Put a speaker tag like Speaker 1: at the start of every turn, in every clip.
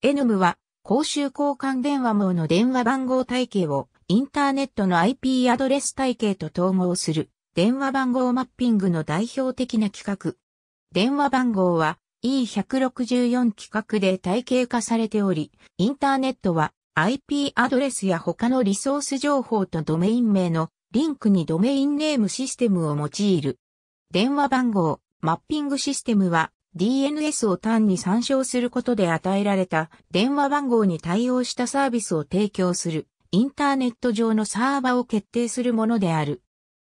Speaker 1: エヌムは公衆交換電話網の電話番号体系をインターネットの IP アドレス体系と統合する電話番号マッピングの代表的な規格。電話番号は E164 規格で体系化されており、インターネットは IP アドレスや他のリソース情報とドメイン名のリンクにドメインネームシステムを用いる。電話番号マッピングシステムは DNS を単に参照することで与えられた電話番号に対応したサービスを提供するインターネット上のサーバを決定するものである。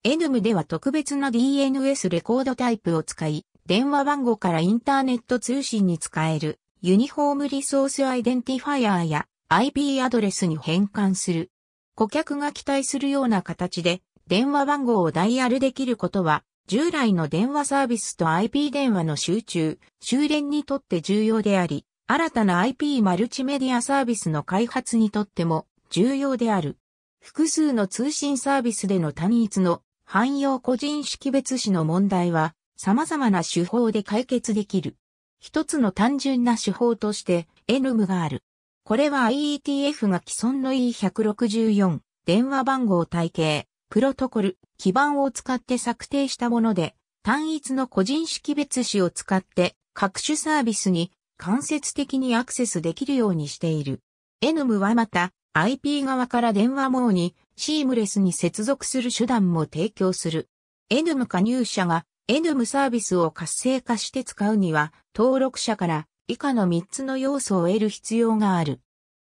Speaker 1: NM では特別な DNS レコードタイプを使い、電話番号からインターネット通信に使えるユニフォームリソースアイデンティファイアや IP アドレスに変換する。顧客が期待するような形で電話番号をダイヤルできることは従来の電話サービスと IP 電話の集中、修練にとって重要であり、新たな IP マルチメディアサービスの開発にとっても重要である。複数の通信サービスでの単一の汎用個人識別子の問題は様々な手法で解決できる。一つの単純な手法として NM がある。これは IETF が既存の E164 電話番号体系プロトコル基盤を使って策定したもので、単一の個人識別子を使って各種サービスに間接的にアクセスできるようにしている。NM はまた IP 側から電話網にシームレスに接続する手段も提供する。NM 加入者が NM サービスを活性化して使うには登録者から以下の3つの要素を得る必要がある。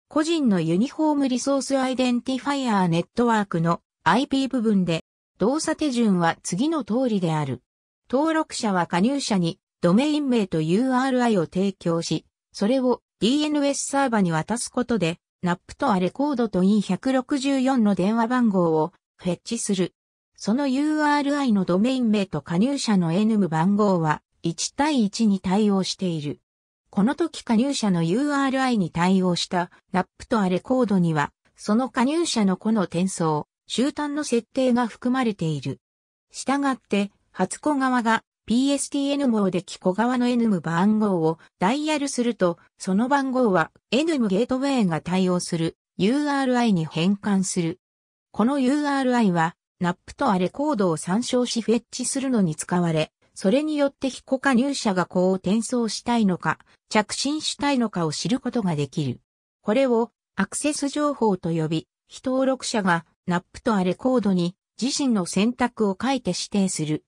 Speaker 1: 個人のユニフォームリソースアイデンティファイアーネットワークの IP 部分で動作手順は次の通りである。登録者は加入者にドメイン名と URI を提供し、それを DNS サーバに渡すことで、NAP とアレコードと IN164 の電話番号をフェッチする。その URI のドメイン名と加入者の NM 番号は1対1に対応している。この時加入者の URI に対応した NAP とアレコードには、その加入者の個の転送、終端の設定が含まれている。したがって、初子側が PSTN 網で機子側の NM 番号をダイヤルすると、その番号は NM ゲートウェイが対応する URI に変換する。この URI は NAP とアレコードを参照しフェッチするのに使われ、それによって非子加入者がこう転送したいのか、着信したいのかを知ることができる。これをアクセス情報と呼び、非登録者がナップとアレコードに自身の選択を書いて指定する。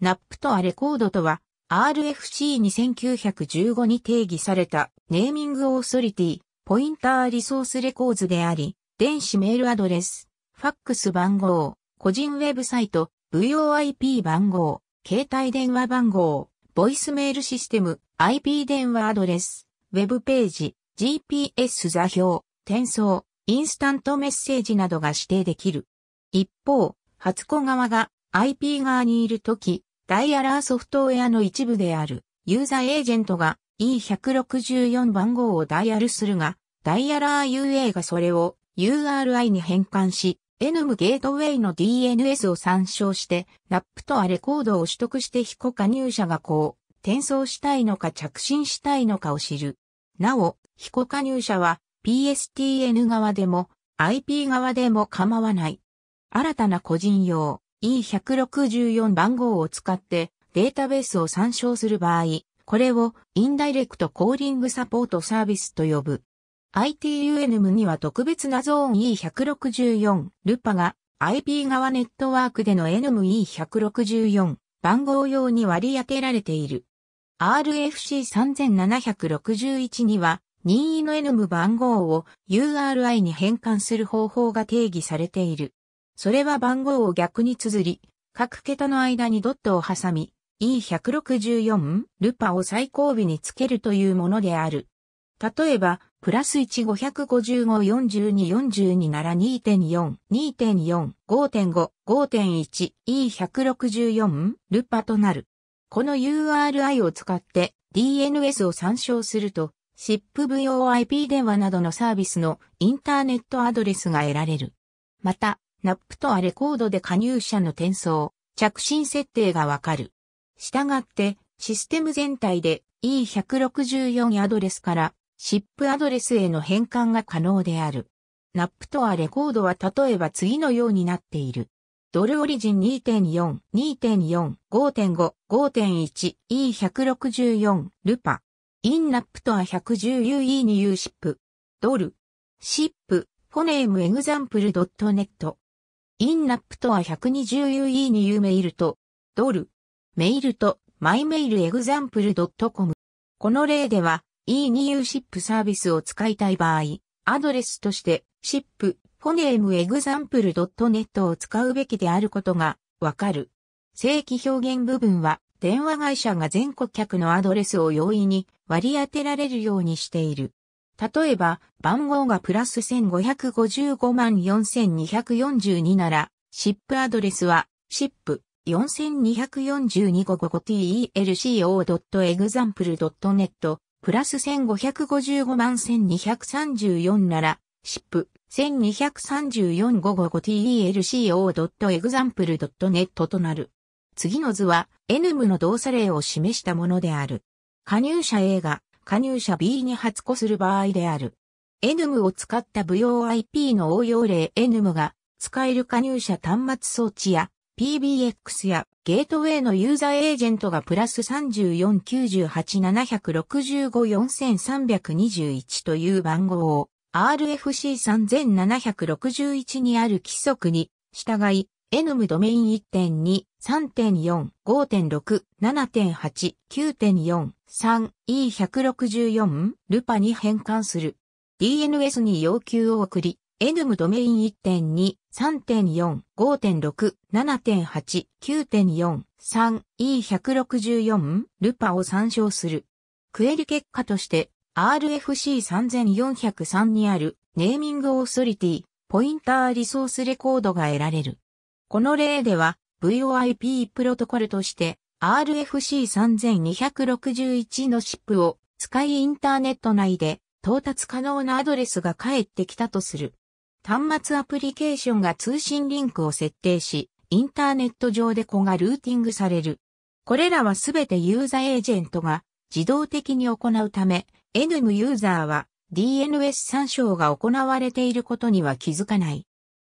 Speaker 1: ナップとアレコードとは RFC に9 1 5に定義されたネーミングオーソリティ、ポインターリソースレコーズであり、電子メールアドレス、ファックス番号、個人ウェブサイト、VOIP 番号、携帯電話番号、ボイスメールシステム、IP 電話アドレス、ウェブページ、GPS 座標、転送、インスタントメッセージなどが指定できる。一方、初子側が IP 側にいるとき、ダイアラーソフトウェアの一部であるユーザーエージェントが E164 番号をダイヤルするが、ダイヤラー UA がそれを URI に変換し、NM ゲートウェイの DNS を参照して、ラップとアレコードを取得して非コ加入者がこう、転送したいのか着信したいのかを知る。なお、非コ加入者は PSTN 側でも IP 側でも構わない。新たな個人用 E164 番号を使ってデータベースを参照する場合、これをインダイレクトコーリングサポートサービスと呼ぶ。ITUNM には特別なゾーン E164 ルパが IP 側ネットワークでの NME164 番号用に割り当てられている。RFC3761 には任意の N 無番号を URI に変換する方法が定義されている。それは番号を逆に綴り、各桁の間にドットを挟み、E164 ルパを最後尾につけるというものである。例えば、プラス1 555、42、42なら2.4、2.4、5.5、5.1、E164 ルパとなる。この URI を使って DNS を参照すると SIPVOIP 電話などのサービスのインターネットアドレスが得られる。また、NAP とはレコードで加入者の転送、着信設定がわかる。したがって、システム全体で E164 アドレスから SIP アドレスへの変換が可能である。NAP とはレコードは例えば次のようになっている。ドルオリジン2.4、2.4、5.5、5.1、E164、ルパ。インナップとは 110UE に U シップ、ドル、シップ、フォネームエグザンプル .net。インナップとは 120UE に U メールと、ドル、メールと、マイメールエグザンプル .com。この例では、E に U シップサービスを使いたい場合、アドレスとして、シップ、フォネームエグザンプル .net を使うべきであることが、わかる。正規表現部分は、電話会社が全顧客のアドレスを容易に割り当てられるようにしている。例えば、番号がプラス1555万4242なら、シップアドレスはシップ4 2 4 2 5 5 t e l c o e x a m p l e n e t プラス1555万1234なら、シップ 123455telco.example.net となる。次の図は Nm の動作例を示したものである。加入者 A が加入者 B に発行する場合である。NM を使った VOIP の応用例 NM が使える加入者端末装置や PBX やゲートウェイのユーザーエージェントがプラス34987654321という番号を RFC3761 にある規則に従いエ n ムドメイン1.2、3.4、5.6、7.8、9.4、3、E164、ルパに変換する。DNS に要求を送り、n ム m ドメイン1.2、3.4、5.6、7.8、9.4、3、E164、ルパを参照する。クエリ結果として、RFC3403 にあるネーミングオーソリティ、ポインターリソースレコードが得られる。この例では VOIP プロトコルとして RFC3261 の SIP を使いインターネット内で到達可能なアドレスが返ってきたとする。端末アプリケーションが通信リンクを設定し、インターネット上で子がルーティングされる。これらはすべてユーザーエージェントが自動的に行うため、NM ユーザーは DNS 参照が行われていることには気づかない。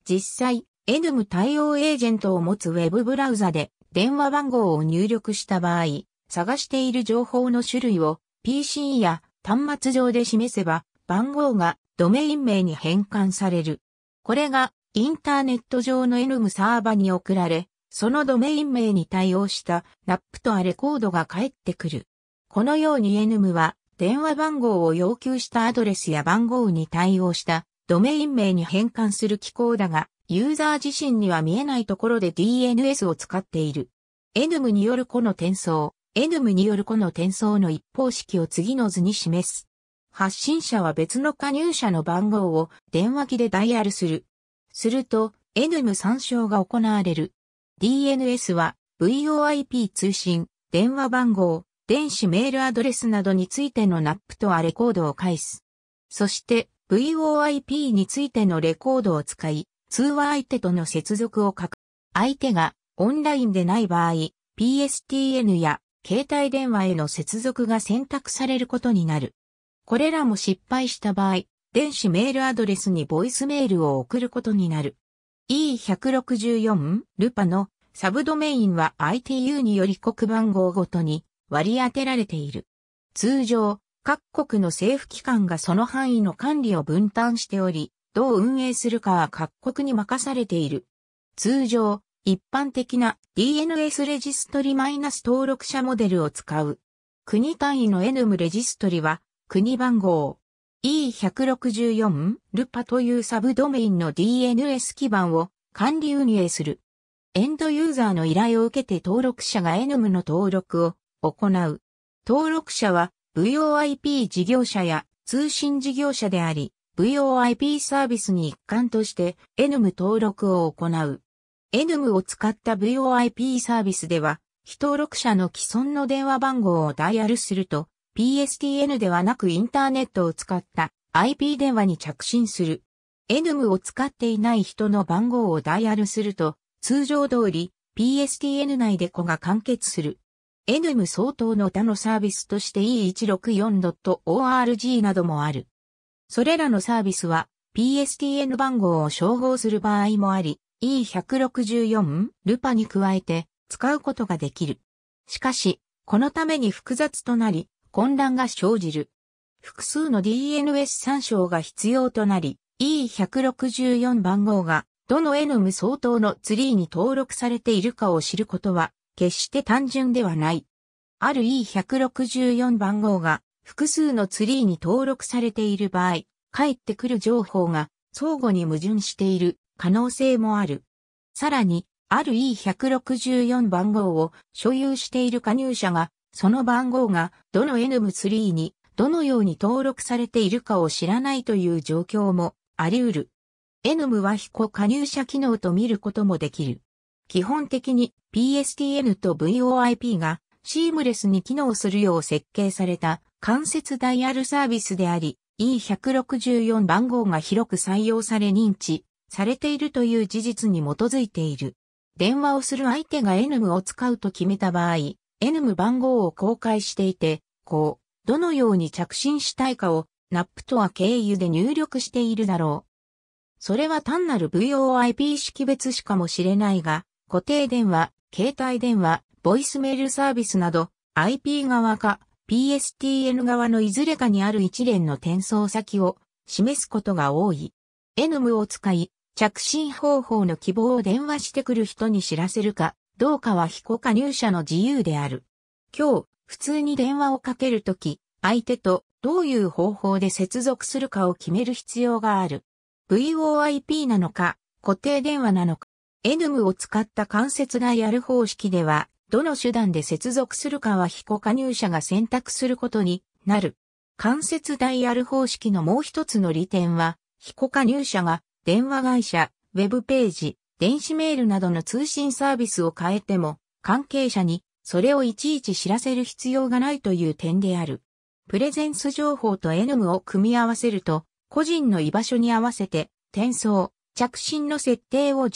Speaker 1: 実際、NM 対応エージェントを持つウェブブラウザで電話番号を入力した場合、探している情報の種類を PC や端末上で示せば番号がドメイン名に変換される。これがインターネット上の NM サーバに送られ、そのドメイン名に対応した NAP とアレコードが返ってくる。このように NM は電話番号を要求したアドレスや番号に対応したドメイン名に変換する機構だが、ユーザー自身には見えないところで DNS を使っている。n u m による個の転送、n u m による個の転送の一方式を次の図に示す。発信者は別の加入者の番号を電話機でダイヤルする。すると、n u m 参照が行われる。DNS は VOIP 通信、電話番号、電子メールアドレスなどについての NAP とアレコードを返す。そして VOIP についてのレコードを使い、通話相手との接続を確相手がオンラインでない場合、PSTN や携帯電話への接続が選択されることになる。これらも失敗した場合、電子メールアドレスにボイスメールを送ることになる。E164 ルパのサブドメインは ITU により国番号ごとに割り当てられている。通常、各国の政府機関がその範囲の管理を分担しており、どう運営するかは各国に任されている。通常、一般的な DNS レジストリマイナス登録者モデルを使う。国単位の NM レジストリは、国番号 E164 ルパというサブドメインの DNS 基盤を管理運営する。エンドユーザーの依頼を受けて登録者が NM の登録を行う。登録者は VOIP 事業者や通信事業者であり、VoIP サービスに一環として n u m 登録を行う。n u m を使った VoIP サービスでは、非登録者の既存の電話番号をダイヤルすると、PSTN ではなくインターネットを使った IP 電話に着信する。n u m を使っていない人の番号をダイヤルすると、通常通り PSTN 内で子が完結する。n u m 相当の他のサービスとして E164.org などもある。それらのサービスは PSTN 番号を照合する場合もあり、E164 ルパに加えて使うことができる。しかし、このために複雑となり、混乱が生じる。複数の DNS 参照が必要となり、E164 番号がどの N 無相当のツリーに登録されているかを知ることは決して単純ではない。ある E164 番号が複数のツリーに登録されている場合、返ってくる情報が相互に矛盾している可能性もある。さらに、ある E164 番号を所有している加入者が、その番号がどの n m ーにどのように登録されているかを知らないという状況もあり得る。NM は非加入者機能と見ることもできる。基本的に PSTN と VOIP がシームレスに機能するよう設計された間接ダイヤルサービスであり、E164 番号が広く採用され認知されているという事実に基づいている。電話をする相手が NM を使うと決めた場合、NM 番号を公開していて、こう、どのように着信したいかを NAP とは経由で入力しているだろう。それは単なる VOIP 識別しかもしれないが、固定電話、携帯電話、ボイスメールサービスなど、IP 側か PSTN 側のいずれかにある一連の転送先を示すことが多い。NM を使い、着信方法の希望を電話してくる人に知らせるか、どうかは非加入者の自由である。今日、普通に電話をかけるとき、相手とどういう方法で接続するかを決める必要がある。VOIP なのか、固定電話なのか、NM を使った間接がやる方式では、どの手段で接続するかは非加入者が選択することになる。間接ダイヤル方式のもう一つの利点は、非加入者が電話会社、ウェブページ、電子メールなどの通信サービスを変えても、関係者にそれをいちいち知らせる必要がないという点である。プレゼンス情報と NM を組み合わせると、個人の居場所に合わせて、転送、着信の設定を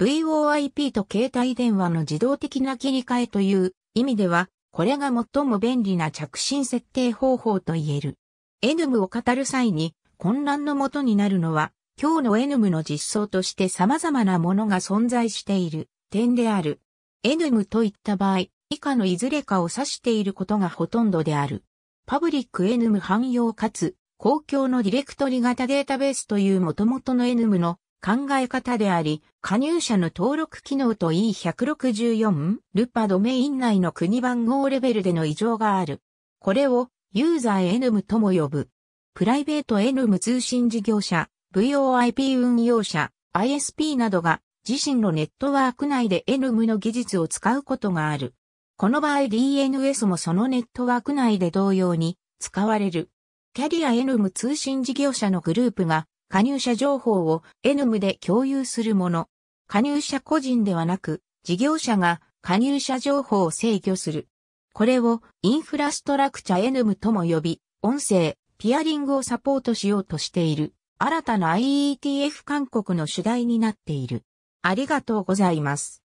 Speaker 1: VoIP と携帯電話の自動的な切り替えという意味では、これが最も便利な着信設定方法と言える。NM を語る際に混乱のもとになるのは、今日の NM の実装として様々なものが存在している点である。NM といった場合、以下のいずれかを指していることがほとんどである。パブリック NM 汎用かつ公共のディレクトリ型データベースという元々の NM の考え方であり、加入者の登録機能と E164 ルパドメイン内の国番号レベルでの異常がある。これをユーザー NM とも呼ぶ。プライベート NM 通信事業者、VOIP 運用者、ISP などが自身のネットワーク内で NM の技術を使うことがある。この場合 DNS もそのネットワーク内で同様に使われる。キャリア NM 通信事業者のグループが加入者情報を NM で共有するもの。加入者個人ではなく、事業者が加入者情報を制御する。これをインフラストラクチャ NM とも呼び、音声、ピアリングをサポートしようとしている。新たな IETF 勧告の主題になっている。ありがとうございます。